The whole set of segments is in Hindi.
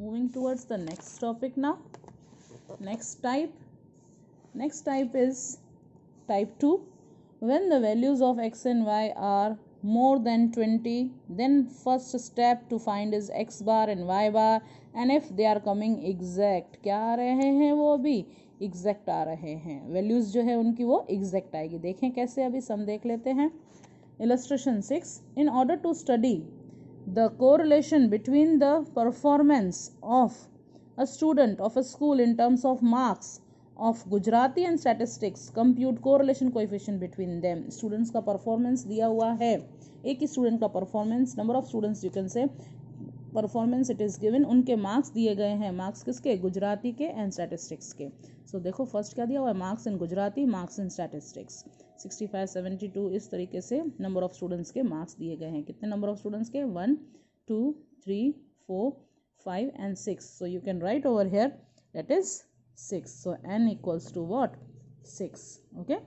moving towards the next topic now next type next type is type 2 when the values of x and y are more than 20 then first step to find is x bar and y bar and if they are coming exact kya aa rahe hain wo bhi exact aa rahe hain values jo hai unki wo exact aayegi dekhen kaise abhi sum dekh lete hain illustration 6 in order to study the correlation between the performance of a student of a school in terms of marks of Gujarati and statistics compute correlation coefficient between them students का performance दिया हुआ है एक ही student का performance number of students you can say performance it is given उनके मार्क्स दिए गए हैं मार्क्स किसके गुजराती के एंड स्टैटिस्टिक्स के सो so, देखो फर्स्ट क्या दिया हुआ है marks in Gujarati marks in statistics sixty five seventy two इस तरीके से नंबर ऑफ़ स्टूडेंट्स के मार्क्स दिए गए हैं कितने नंबर ऑफ़ स्टूडेंट्स के one two three four five and six so you can write over here that is six so N equals to what six okay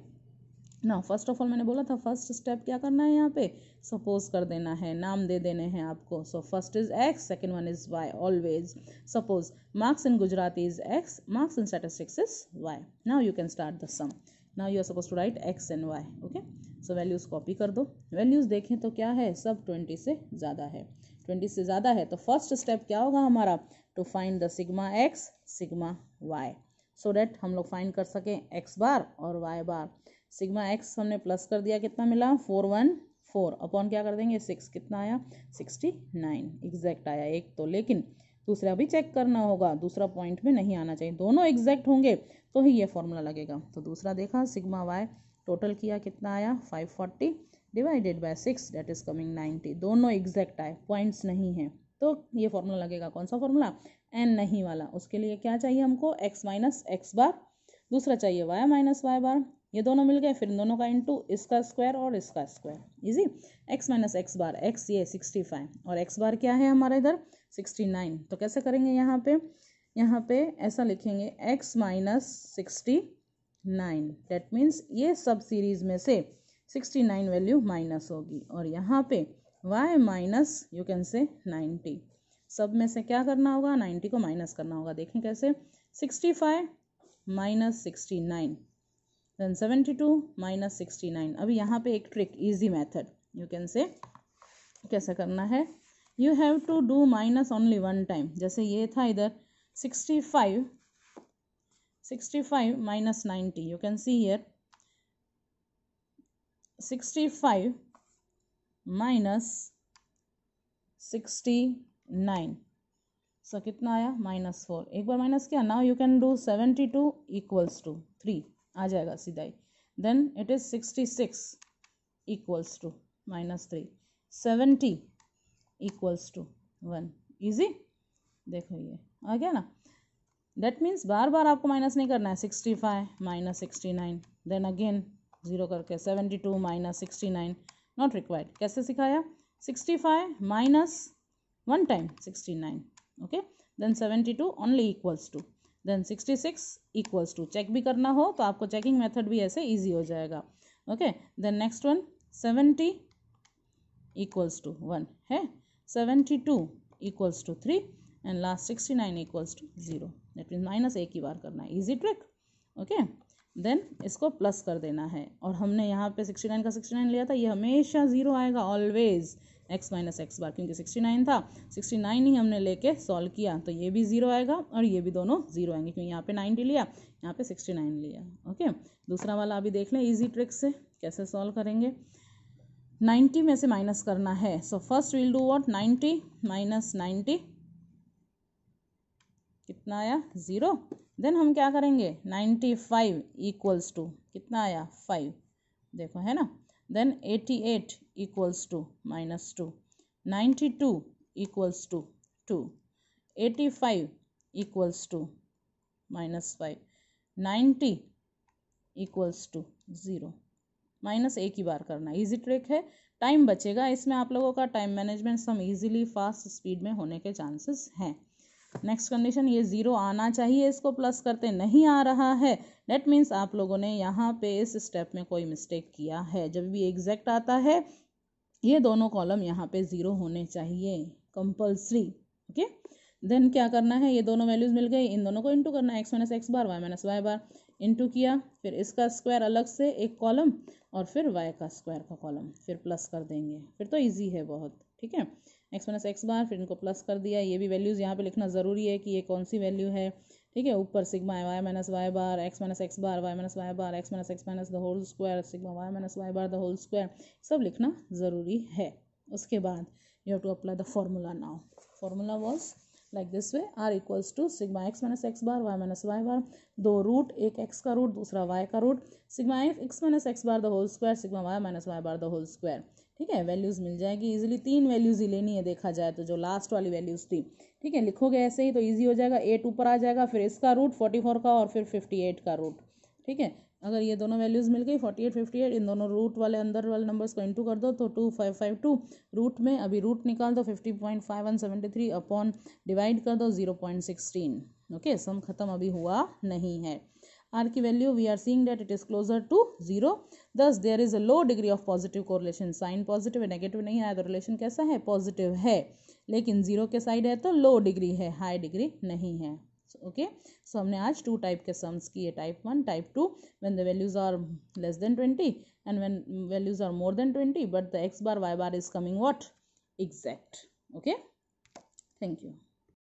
ना फर्स्ट ऑफ ऑल मैंने बोला था फर्स्ट स्टेप क्या करना है यहाँ पे सपोज कर देना है नाम दे देने हैं आपको so first is X second one is Y always suppose marks in Gujarati is X marks in statistics is Y now you can start the sum now you are suppose to write X and Y okay so values copy कर दो वैल्यूज़ देखें तो क्या है सब ट्वेंटी से ज़्यादा है ट्वेंटी से ज़्यादा है तो फर्स्ट स्टेप क्या होगा हमारा to find the sigma X sigma Y so that हम लोग फाइंड कर सकें एक्स बार और वाई बार सिग्मा एक्स हमने प्लस कर दिया कितना मिला फोर वन फोर अपॉन क्या कर देंगे सिक्स कितना आया सिक्सटी नाइन एग्जैक्ट आया एक तो लेकिन दूसरा भी चेक करना होगा दूसरा पॉइंट में नहीं आना चाहिए दोनों एग्जैक्ट होंगे तो ही ये फॉर्मूला लगेगा तो दूसरा देखा सिग्मा वाई टोटल किया कितना आया five forty divided by six that is coming ninety दोनों एग्जैक्ट आए पॉइंट्स नहीं हैं तो ये फॉर्मूला लगेगा कौन सा फॉर्मूला एन नहीं वाला उसके लिए क्या चाहिए हमको एक्स माइनस एक्स बार दूसरा चाहिए वाई माइनस वाई बार ये दोनों मिल गए फिर इन दोनों का इंटू इसका स्क्वायर और इसका square easy X minus X bar X ये सिक्सटी फाइव और एक्स बार क्या है हमारे इधर सिक्सटी नाइन तो कैसे करेंगे यहाँ पे यहाँ पे ऐसा लिखेंगे X minus sixty nine that means ये सब सीरीज़ में से सिक्सटी नाइन वैल्यू माइनस होगी और यहाँ पे y minus you can say ninety सब में से क्या करना होगा नाइन्टी को माइनस करना होगा देखें कैसे sixty five minus sixty nine then seventy two minus sixty nine अभी यहाँ पे एक trick easy method you can say कैसे करना है you have to do minus only one time जैसे ये था इधर sixty five sixty five minus ninety you can see here sixty five minus sixty nine so कितना आया माइनस फोर एक बार माइनस किया now you can do seventy to equals to three आ जाएगा सीधा ही then it is sixty six equals to minus three seventy equals to one easy देखो ये आ गया ना दैट मीन्स बार बार आपको माइनस नहीं करना है sixty five minus sixty nine then again zero करके seventy two minus sixty nine not required कैसे सिखाया sixty five minus one time sixty nine okay then seventy two only equals to then sixty six equals to check भी करना हो तो आपको चेकिंग मेथड भी ऐसे ईजी हो जाएगा okay then next one seventy equals to one है 72 two three 3 last sixty 69 equals to 0 that mean minus एक ही बार करना है इजी ट्रिक ओके देन इसको प्लस कर देना है और हमने यहाँ पे 69 का 69 लिया था ये हमेशा जीरो आएगा always X minus X bar क्योंकि 69 था 69 ही हमने लेके सॉल्व किया तो ये भी जीरो आएगा और ये भी दोनों जीरो आएंगे क्योंकि यहाँ पे 90 लिया यहाँ पे 69 लिया ओके दूसरा वाला अभी देख लें इजी ट्रिक से कैसे सॉल्व करेंगे 90 में से माइनस करना है so first will do what 90 minus ninety कितना आया ज़ीरो देन हम क्या करेंगे 95 फाइव इक्वल्स टू कितना आया फाइव देखो है ना then 88 eight equals to minus two ninety two equals to two eighty five equals to minus five ninety equals to zero minus ए की बार करना इजी ट्रिक है टाइम बचेगा इसमें आप लोगों का time management sum easily fast speed में होने के चांसेस हैं नेक्स्ट कंडीशन ये ज़ीरो आना चाहिए इसको प्लस करते नहीं आ रहा है डेट मीन्स आप लोगों ने यहाँ पे इस स्टेप में कोई मिस्टेक किया है जब भी एग्जैक्ट आता है ये दोनों कॉलम यहाँ पे ज़ीरो होने चाहिए कंपल्सरी ओके okay? देन क्या करना है ये दोनों वैल्यूज़ मिल गई इन दोनों को इंटू करना है X minus X bar Y minus Y bar into किया फिर इसका स्क्वायर अलग से एक कॉलम और फिर वाई का स्क्वायर का कॉलम फिर प्लस कर देंगे फिर तो ईजी है बहुत ठीक है एक्स माइनस एक्स बार फिर इनको प्लस कर दिया ये भी वैल्यूज़ यहाँ पे लिखना ज़रूरी है कि ये कौन सी वैल्यू है ठीक है ऊपर sigma Y minus Y bar X minus X bar Y minus Y bar X minus X minus the whole square sigma Y minus Y bar the whole square सब लिखना ज़रूरी है उसके बाद you have to apply the formula now formula was like this way R equals to sigma X minus X bar Y minus Y bar दो रूट एक एक्स का रूट दूसरा वाई का root sigma X minus X bar the whole square sigma Y minus Y bar the whole square ठीक है वैल्यूज़ मिल जाएगी इजीली तीन वैल्यूज़ ही लेनी है देखा जाए तो जो लास्ट वाली वैल्यूज़ थी ठीक है लिखोगे ऐसे ही तो ईजी हो जाएगा एट ऊपर आ जाएगा फिर इसका रूट फोर्टी फोर का और फिर फिफ्टी एट का रूट ठीक है अगर ये दोनों वैल्यूज़ मिल गई फोर्टी एट फिफ्टी एट इन दोनों रूट वाले अंदर वाले नंबर्स को इंटू कर दो तो two five five two root में अभी रूट निकाल दो fifty point five one seventy three upon divide कर दो zero point sixteen okay sum खत्म अभी हुआ नहीं है आर की value we are seeing that it is closer to zero thus there is a low degree of positive correlation sign positive है नेगेटिव नहीं आया तो रिलेशन कैसा है पॉजिटिव है लेकिन जीरो के साइड है तो लो डिग्री है हाई डिग्री नहीं है ओके सो हमने आज टू टाइप के सम्स किए type one type two when the values are less than twenty and when values are more than twenty but the X bar Y bar is coming what exact okay thank you